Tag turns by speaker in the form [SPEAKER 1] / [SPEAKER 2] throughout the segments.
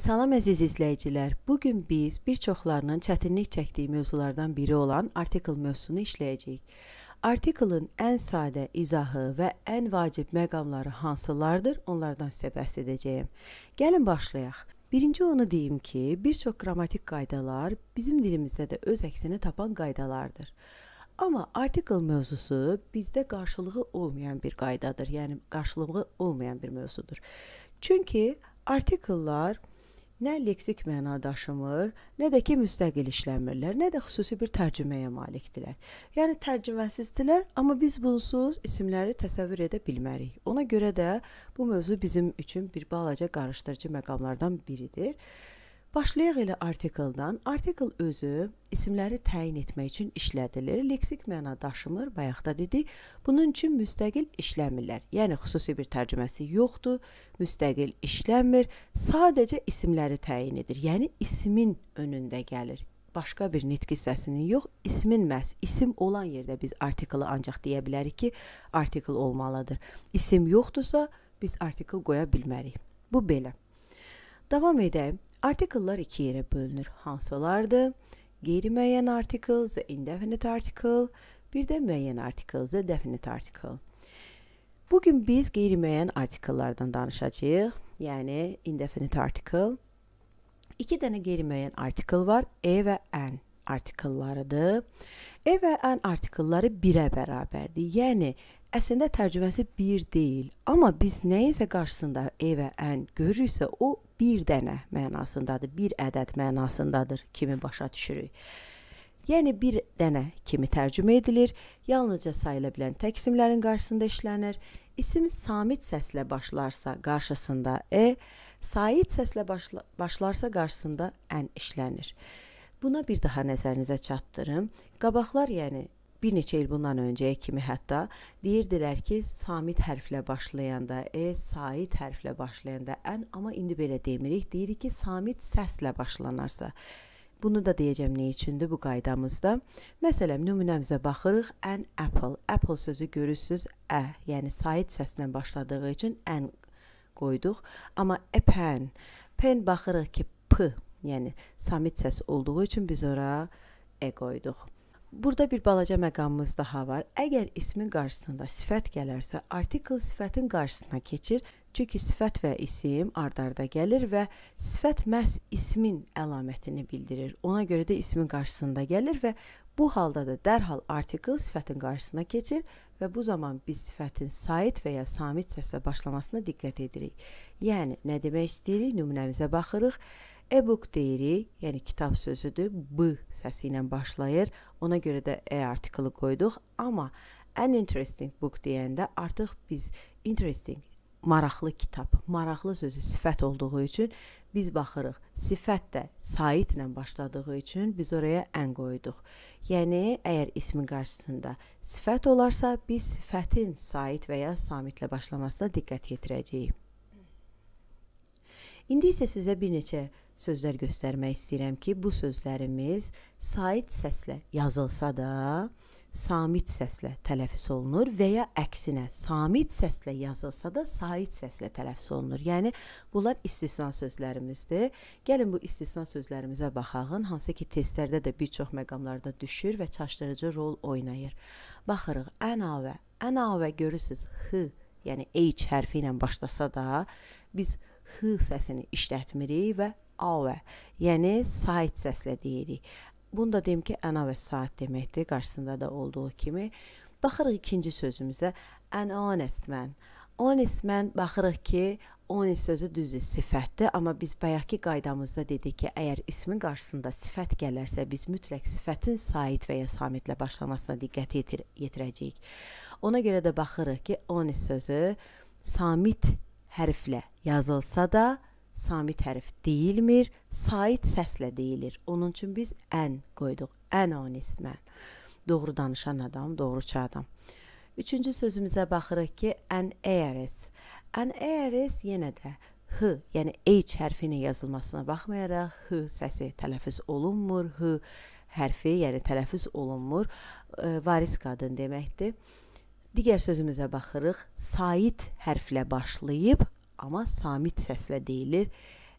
[SPEAKER 1] Salam əziz izləyicilər. Bu gün biz bir çoxlarının çətinlik çəkdiyi mövzulardan biri olan artikel mövzusunu işləyəcəyik. Artikelin ən sadə izahı və ən vacib məqamları hansılardır? Onlardan sizə bəhs edəcəyəm. Gəlin başlayaq. Birinci onu deyim ki, bir çox qrammatik qaydalar bizim dilimizdə də öz əksini tapan qaydalardır. Amma artikel mövzusu bizdə qarşılığı olmayan bir qaydadır. Yəni qarşılığı olmayan bir mövzudur. Çünki artikellar nə leksik məna daşımır, nə də ki müstəqil işləmirlər, nə də xüsusi bir tərcüməyə malikdirlər. Yəni tərcüməsizdirlər, amma biz bunsuz isimləri təsəvvür edə bilmərik. Ona görə də bu mövzu bizim üçün bir balaca qarışdırıcı məqamlardan biridir. Başlayaq elə artikeldan. Artikel özü isimləri təyin etmək üçün işlədilir. Leksik məna daşımır, bayaqda dedik. Bunun üçün müstəqil işləmirlər. Yəni xüsusi bir tərcüməsi yoxdur, müstəqil işlənmir. Sadəcə isimləri təyin edir. Yəni ismin önündə gəlir. Başqa bir nitq hissəsinin yox, ismin məhz isim olan yerdə biz artikeli ancaq deyə bilərik ki, artikel olmalıdır. İsim yoxdursa biz artikel qoya bilmərik. Bu belə. Davam edək. Article'lar iki yere bölünür. Hansalardı. Geri müeyyen article, the indefinite article. Bir de müeyyen article, the definite article. Bugün biz geri müeyyen article'lardan danışacağız, yani indefinite article. İki tane geri müeyyen article var. E ve N. artikellarıdır. E və an artikelları birə bərabərdir. Yəni əslində tərcüməsi 1 deyil, amma biz nəyinsə qarşısında e və an görürüksə, o bir dənə mənasındadır, bir ədəd mənasındadır kimi başa düşürük. Yəni bir dənə kimi tərcümə edilir. Yalnızca sayıla bilən təksimlərin qarşısında işlənir. İsim samit səslə başlarsa qarşısında e, sait səslə başla başlarsa qarşısında ən işlənir. Buna bir daha nəzərinizə çatdırım. Qabaqlar, yəni bir neçə il bundan öncəyə kimi hətta deyirdilər ki, samit hərflə başlayanda, e, sait hərflə başlayanda ən, amma indi belə demirik. Deyirik ki, samit səslə başlanarsa. Bunu da deyəcəm nə üçündür bu qaydamızda. Məsələn, nümunəmizə baxırıq. An apple. Apple sözü görürsüz, ə, yəni sait səslə başladığı üçün an qoyduq. Amma a pen. Pen baxırıq ki, p yəni samit səs olduğu üçün biz ora e qoyduq. Burada bir balaca məqamımız daha var. Əgər ismin qarşısında sifət gələrsə, artikl sifətin qarşısına keçir. Çünki sifət və isim ard-arda gəlir və sifət məhz ismin əlamətini bildirir. Ona görə də ismin qarşısında gəlir və bu halda da dərhal artikl sifətin qarşısına keçir və bu zaman biz sifətin sait və ya samit səslə başlamasına diqqət edirik. Yəni nə demək istəyirik? Nümunəmizə baxırıq. E-book deyirik, yəni kitab sözüdür. B səsi ilə başlayır. Ona görə də e artiklı qoyduq. Amma an interesting book deyəndə artıq biz interesting maraqlı kitab, maraqlı sözü sifət olduğu üçün biz baxırıq. Sifət də saitlə başladığı üçün biz oraya ən qoyduq. Yəni əgər ismin qarşısında sifət olarsa, biz sifətin sait və ya samitlə başlamasına diqqət yetirəcəyik. İndi isə sizə bir neçə sözlər göstərmək istəyirəm ki, bu sözlərimiz sait səslə yazılsa da, samit səslə tələffüz olunur və ya əksinə, samit səslə yazılsa da sait səslə tələffüz olunur. Yəni bunlar istisna sözlərimizdir. Gəlin bu istisna sözlərimizə baxağın, hansı ki testlərdə də bir çox məqamlarda düşür və çaşdırıcı rol oynayır. Baxırıq, ənavə. Ənavə görürsüz, h, yəni h hərfi ilə başlasa da biz h səsini işlətmirik və avə, yəni sait səslə deyirik. Bunu da deyim ki, əna və saat deməkdir, qarşısında da olduğu kimi. Baxırıq ikinci sözümüzə. An honest man. Honest man baxırıq ki, honest sözü düzdür, sifətdir, amma biz bayaqki qaydamızda dedik ki, əgər ismin qarşısında sifət gələrsə, biz mütləq sifətin sait və ya samitlə başlamasına diqqət yetir yetirəcəyik. Ona görə də baxırıq ki, honest sözü samit hərflə yazılsa da samit hərf deyilmir, sait səslə deyilir. Onun üçün biz ən qoyduq, ən onismə. Doğru danışan adam, doğruçu adam. Üçüncü sözümüzə baxırıq ki, an eres. An eres yenə də h, yəni h hərfinin yazılmasına baxmayaraq h səsi tələffüz olunmur. H hərfi, yəni tələffüz olunmur. E, varis qadın deməkdir. Digər sözümüzə baxırıq. Sait hərflə başlayıb amma samit səslə deyilir.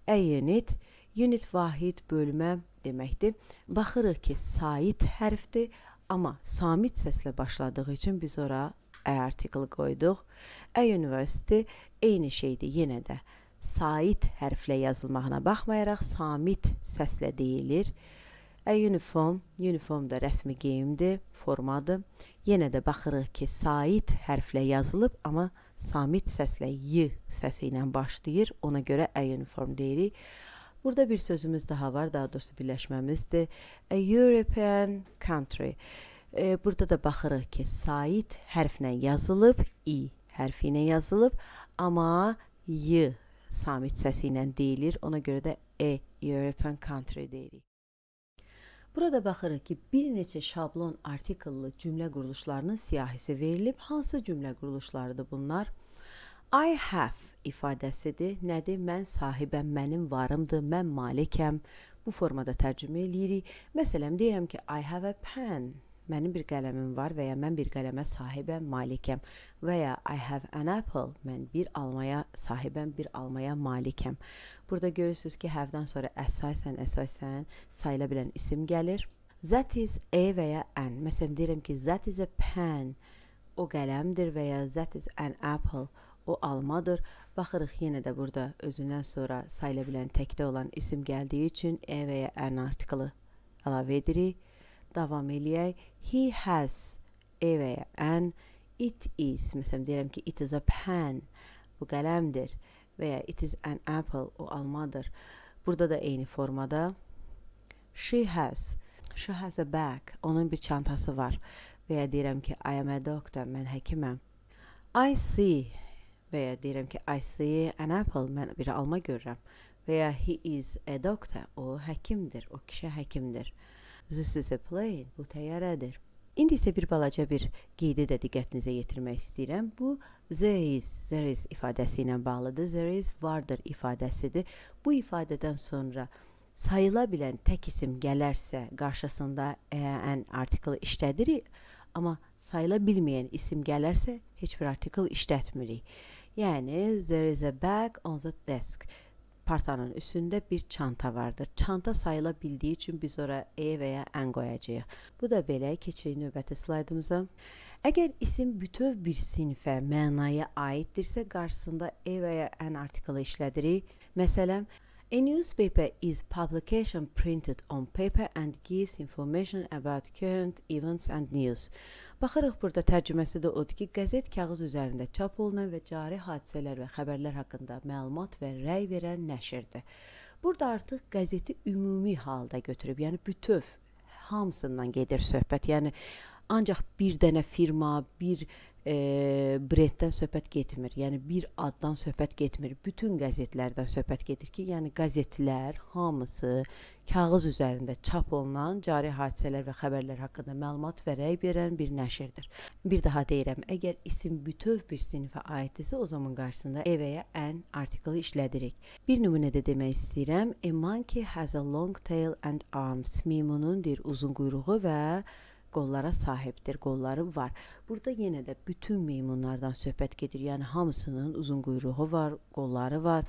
[SPEAKER 1] Əyinit unit vahid bölmə deməkdir. Baxırıq ki, sait hərfdir, amma samit səslə başladığı üçün biz ora ə artikli qoyduq. A university eyni şeydir yenə də. Sait hərflə yazılmağına baxmayaraq samit səslə deyilir. A uniform, uniform da rəsmi geyimdir, formadır. Yenə də baxırıq ki, sait hərflə yazılıb, amma samit səslə y səsi ilə başlayır. Ona görə uniform deyirik. Burada bir sözümüz daha var, daha doğrusu birləşməmizdir. A European country. E, burada da baxırıq ki, sait hərflə yazılıb, i hərfi ilə yazılıb, amma y samit səsi ilə deyilir. Ona görə də e European country deyirik. Burada baxırıq ki, bir neçə şablon artikellı cümlə quruluşlarının siyahısı verilib. Hansı cümlə quruluşlarıdır bunlar? I have ifadəsidir. Nədir? Mən sahibəm, mənim varımdır, mən malikəm. Bu formada tərcümə eləyirik. Məsələn, deyirəm ki, I have a pen mənim bir qələmim var və ya mən bir qələmə sahibəm, malikəm və ya I have an apple, mən bir almaya sahibəm, bir almaya malikəm. Burada görürsüz ki, have-dan sonra əsasən, əsasən sayıla bilən isim gəlir. That is a və ya an. Məsələn deyirəm ki, that is a pen. O qələmdir və ya that is an apple. O almadır. Baxırıq yenə də burada özündən sonra sayıla bilən təkdə olan isim gəldiyi üçün e və ya an artiklı əlavə edirik davam eləyək. He has evəyə an, it is. Məsələn deyirəm ki, it is a pen. Bu qələmdir. Və ya it is an apple. O almadır. Burada da eyni formada. She has. She has a bag. Onun bir çantası var. Və ya deyirəm ki, I am a doctor. Mən həkiməm. I see. Və ya deyirəm ki, I see an apple. Mən bir alma görürəm. Və ya he is a doctor. O həkimdir. O kişi həkimdir. This is a plane. Bu təyyarədir. İndi isə bir balaca bir qeydi də diqqətinizə yetirmək istəyirəm. Bu there is, there is ifadəsi ilə bağlıdır. There is vardır ifadəsidir. Bu ifadədən sonra sayıla bilən tək isim gələrsə, qarşısında e, an artiklı işlədirik, amma sayıla bilməyən isim gələrsə heç bir artikl işlətmirik. Yəni there is a bag on the desk partanın üstündə bir çanta vardı. Çanta sayıla bildiyi üçün biz ora E və ya N qoyacağıq. Bu da belə keçirik növbəti slaydımıza. Əgər isim bütöv bir sinfə, mənaya aiddirsə, qarşısında E və ya N artiklı işlədirik. Məsələn, A newspaper is publication printed on paper and gives information about current events and news. Baxırıq burada tərcüməsi də odur ki, qəzet kağız üzərində çap olunan və cari hadisələr və xəbərlər haqqında məlumat və rəy verən nəşrdir. Burada artıq qəzeti ümumi halda götürüb, yəni bütöv hamısından gedir söhbət. Yəni ancaq bir dənə firma, bir e, brenddən söhbət getmir. Yəni bir addan söhbət getmir. Bütün qəzetlərdən söhbət gedir ki, yəni qəzetlər hamısı kağız üzərində çap olunan cari hadisələr və xəbərlər haqqında məlumat və rəy verən bir nəşrdir. Bir daha deyirəm, əgər isim bütöv bir sinifə aiddirsə, o zaman qarşısında e və ya an artiklı işlədirik. Bir nümunə də demək istəyirəm. A monkey has a long tail and arms. Mimunun deyir uzun quyruğu və qollara sahibdir, qolları var. Burada yenə də bütün meymunlardan söhbət gedir. Yəni hamısının uzun quyruğu var, qolları var.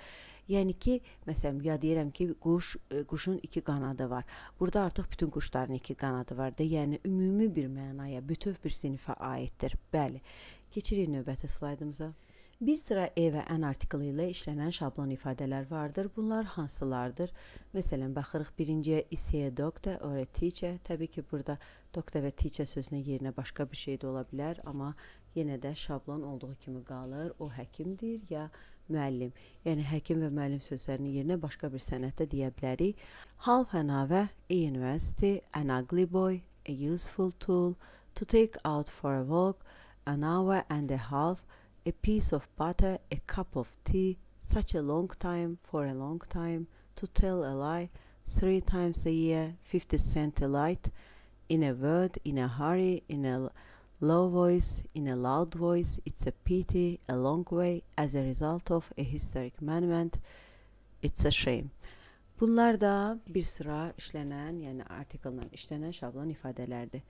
[SPEAKER 1] Yəni ki, məsələn, ya deyirəm ki, quş quşun e, iki qanadı var. Burada artıq bütün quşların iki qanadı var da, yəni ümumi bir mənaya, bütöv bir sinifə aiddir. Bəli. Keçirik növbəti slaydımıza. Bir sıra E və N artiklı ilə işlənən şablon ifadələr vardır. Bunlar hansılardır? Məsələn, baxırıq birinciyə isiyə doktor, orə teacher. Təbii ki, burada doktor və teacher sözünə yerinə başqa bir şey də ola bilər, amma yenə də şablon olduğu kimi qalır. O həkimdir ya müəllim. Yəni həkim və müəllim sözlərinin yerinə başqa bir sənəddə deyə bilərik. Half an hour, a university, an ugly boy, a useful tool, to take out for a walk, an hour and a half, a piece of butter, a cup of tea, such a long time for a long time, to tell a lie, three times a year, 50 cent a light, in a word, in a hurry, in a low voice, in a loud voice, it's a pity, a long way, as a result of a historic monument, it's a shame. Bunlar da bir sıra işlenen yani article'dan işlenen şablon ifadelerdi.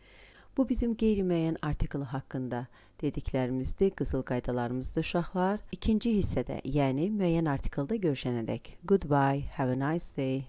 [SPEAKER 1] Bu bizim qeyri-müəyyən artikl haqqında dediklərimizdir, qızıl qaydalarımızdır uşaqlar. İkinci hissədə, yəni müəyyən artiklda görüşənədək. Goodbye, have a nice day.